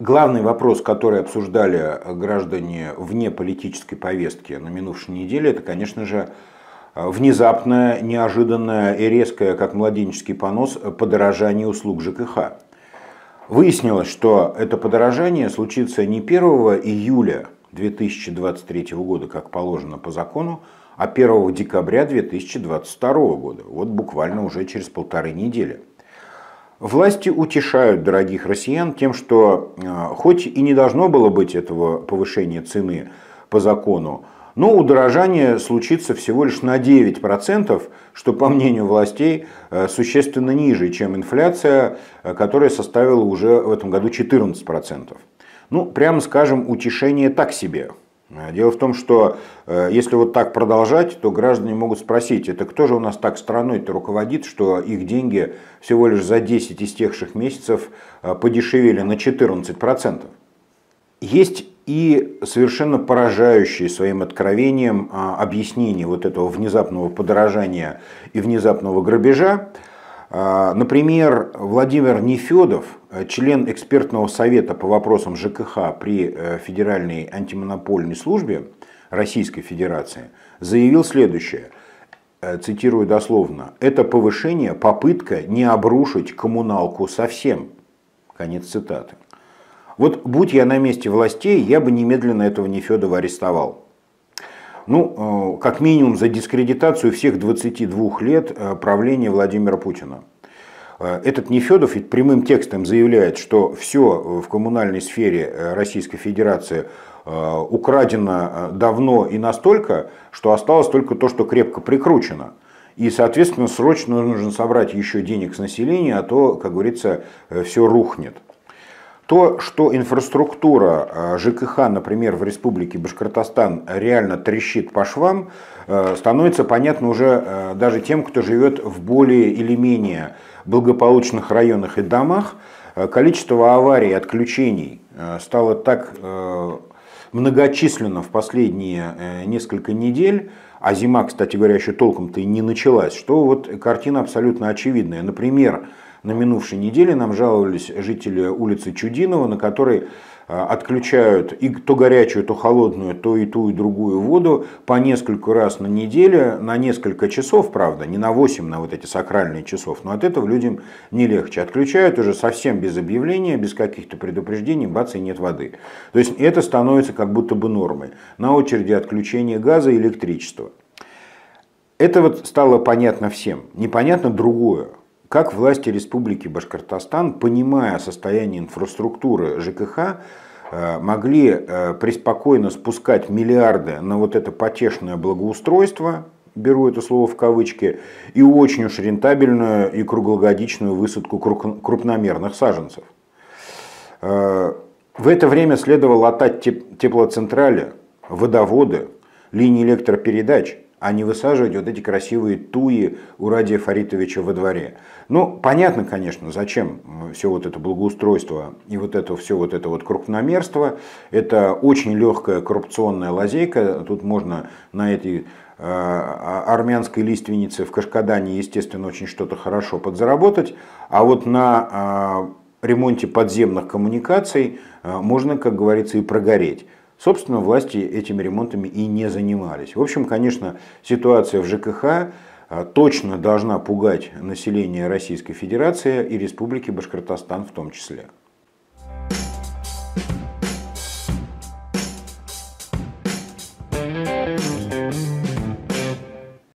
Главный вопрос, который обсуждали граждане вне политической повестки на минувшей неделе, это, конечно же, внезапное, неожиданное и резкое, как младенческий понос, подорожание услуг ЖКХ. Выяснилось, что это подорожание случится не 1 июля 2023 года, как положено по закону, а 1 декабря 2022 года, вот буквально уже через полторы недели. Власти утешают дорогих россиян тем, что э, хоть и не должно было быть этого повышения цены по закону, но удорожание случится всего лишь на 9%, что, по мнению властей, э, существенно ниже, чем инфляция, э, которая составила уже в этом году 14%. Ну, прямо скажем, утешение так себе. Э, дело в том, что э, если вот так продолжать, то граждане могут спросить, это кто же у нас так страной-то руководит, что их деньги всего лишь за 10 истекших месяцев э, подешевели на 14%. Есть и совершенно поражающие своим откровением а, объяснение вот этого внезапного подорожания и внезапного грабежа. А, например, Владимир Нефедов, э, член экспертного совета по вопросам ЖКХ при э, Федеральной антимонопольной службе Российской Федерации, заявил следующее, э, цитирую дословно, «это повышение – попытка не обрушить коммуналку совсем». Конец цитаты. Вот будь я на месте властей, я бы немедленно этого Нефедова арестовал. Ну, э, как минимум за дискредитацию всех 22 лет э, правления Владимира Путина. Э, этот Нефедов ведь прямым текстом заявляет, что все в коммунальной сфере Российской Федерации украдено давно и настолько, что осталось только то, что крепко прикручено. И, соответственно, срочно нужно собрать еще денег с населения, а то, как говорится, все рухнет. То, что инфраструктура а, ЖКХ, например, в республике Башкортостан реально трещит по швам, э, становится понятно уже э, даже тем, кто живет в более или менее благополучных районах и домах. Э, количество аварий, отключений стало так многочисленно в последние несколько недель, а зима, кстати говоря, еще толком-то и не началась, что вот картина абсолютно очевидная. Например, на минувшей неделе нам жаловались жители улицы Чудинова, на которой а, отключают и то горячую, то холодную, то и ту, и другую воду по несколько раз на неделю, на несколько часов, правда, не на 8, на вот эти сакральные часов, но от этого людям не легче. Отключают уже совсем без объявления, без каких-то предупреждений, бац, и нет воды. То есть это становится как будто бы нормой. На очереди отключение газа и электричества. Это вот стало понятно всем. Непонятно другое. Как власти Республики Башкортостан, понимая состояние инфраструктуры ЖКХ, э, могли э, преспокойно спускать миллиарды на вот это потешное благоустройство, беру это слово в кавычки, и очень уж рентабельную и круглогодичную высадку крупномерных саженцев. Э, в это время следовало латать теплоцентрали, водоводы, линии электропередач – а не высаживать вот эти красивые туи у Радия Фаритовича во дворе. Ну, понятно, конечно, зачем все вот это благоустройство и вот это все вот это вот крупномерство. Это очень легкая коррупционная лазейка. Тут можно на этой э, а, армянской лиственнице в Кашкадане, естественно, очень что-то хорошо подзаработать. А вот на э, ремонте подземных коммуникаций э, можно, как говорится, и прогореть. Собственно, власти этими ремонтами и не занимались. В общем, конечно, ситуация в ЖКХ а, точно должна пугать население Российской Федерации и Республики Башкортостан в том числе.